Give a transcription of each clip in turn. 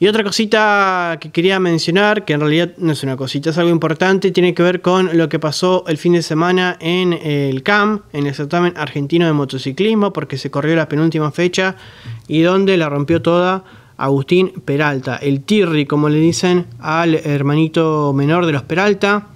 Y otra cosita que quería mencionar, que en realidad no es una cosita, es algo importante, tiene que ver con lo que pasó el fin de semana en el CAM, en el certamen argentino de motociclismo, porque se corrió la penúltima fecha y donde la rompió toda Agustín Peralta, el Tirri, como le dicen al hermanito menor de los Peralta,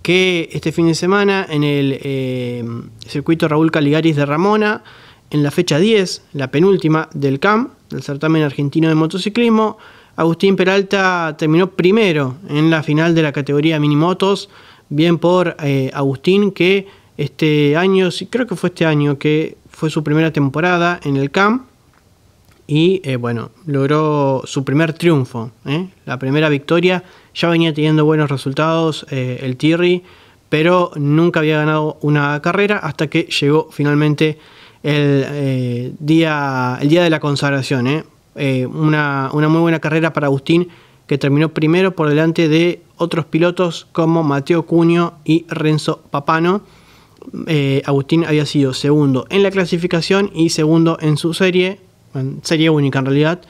que este fin de semana en el eh, circuito Raúl Caligaris de Ramona, en la fecha 10, la penúltima del CAM, del certamen argentino de motociclismo, Agustín Peralta terminó primero en la final de la categoría minimotos, bien por eh, Agustín que este año, creo que fue este año que fue su primera temporada en el CAM y eh, bueno, logró su primer triunfo, ¿eh? la primera victoria, ya venía teniendo buenos resultados el Tirri, pero nunca había ganado una carrera hasta que llegó finalmente el, eh, día, el día de la consagración. ¿eh? Eh, una, muy buena carrera para Agustín, que terminó primero por delante de otros pilotos como Mateo Cuño y Renzo Papano. Agustín había sido segundo en la clasificación y segundo en su serie, serie única en realidad,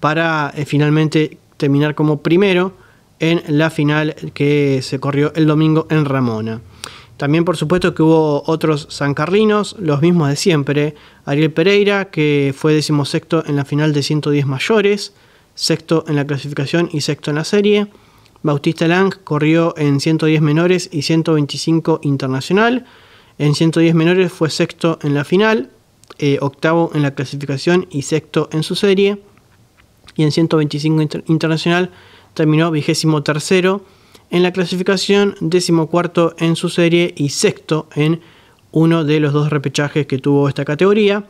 para finalmente terminar como primero en la final que se corrió el domingo en Ramona. También por supuesto que hubo otros sancarlinos, los mismos de siempre. Ariel Pereira, que fue decimosexto en la final de 110 mayores, sexto en la clasificación y sexto en la serie. Bautista Lang corrió en 110 menores y 125 internacional. En 110 menores fue sexto en la final, eh, octavo en la clasificación y sexto en su serie. Y en 125 internacional terminó vigésimo tercero en la clasificación, decimocuarto en su serie y sexto en uno de los dos repechajes que tuvo esta categoría,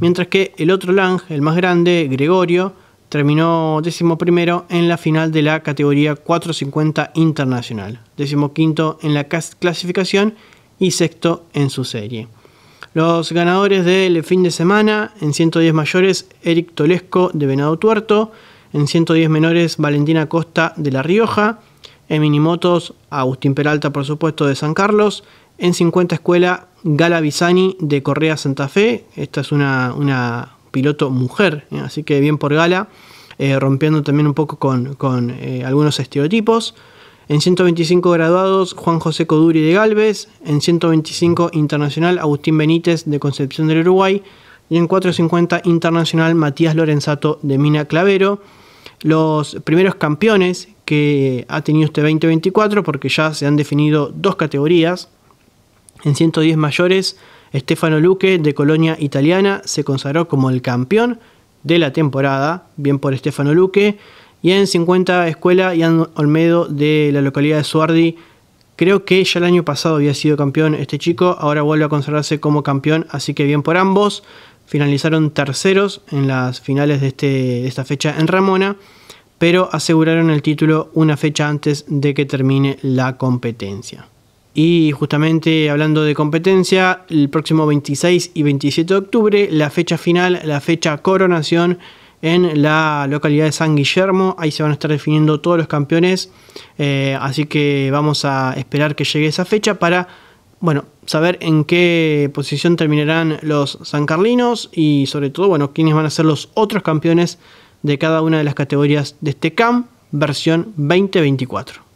mientras que el otro Lang, el más grande, Gregorio, terminó décimo primero en la final de la categoría 450 internacional, décimo quinto en la clasificación y sexto en su serie. Los ganadores del fin de semana en 110 mayores, Eric Tolesco de Venado Tuerto, en 110 menores, Valentina Costa de La Rioja, en minimotos Agustín Peralta, por supuesto, de San Carlos, en 50 escuela Gala Bisani de Correa Santa Fe, esta es una, piloto mujer, ¿eh? así que bien por Gala, eh, rompiendo también un poco con, eh, algunos estereotipos. En 125 graduados, Juan José Coduri de Galvez. En 125 internacional, Agustín Benítez de Concepción del Uruguay. Y en 450 internacional, Matías Lorenzato de Mina Clavero. Los primeros campeones que ha tenido este 2024 porque ya se han definido dos categorías. En 110 mayores, Stefano Luque de Colonia Italiana se consagró como el campeón de la temporada, bien por Stefano Luque. Y en 50 Escuela, Ian Olmedo de la localidad de Suardi. Creo que ya el año pasado había sido campeón este chico, ahora vuelve a consagrarse como campeón, así que bien por ambos. Finalizaron terceros en las finales de, este, de esta fecha en Ramona pero aseguraron el título una fecha antes de que termine la competencia. Y justamente hablando de competencia, el próximo 26 y 27 de octubre, la fecha final, la fecha coronación en la localidad de San Guillermo. Ahí se van a estar definiendo todos los campeones. Eh, así que vamos a esperar que llegue esa fecha para, bueno, saber en qué posición terminarán los San Carlinos. y sobre todo, bueno, quiénes van a ser los otros campeones de cada una de las categorías de este CAM versión 2024.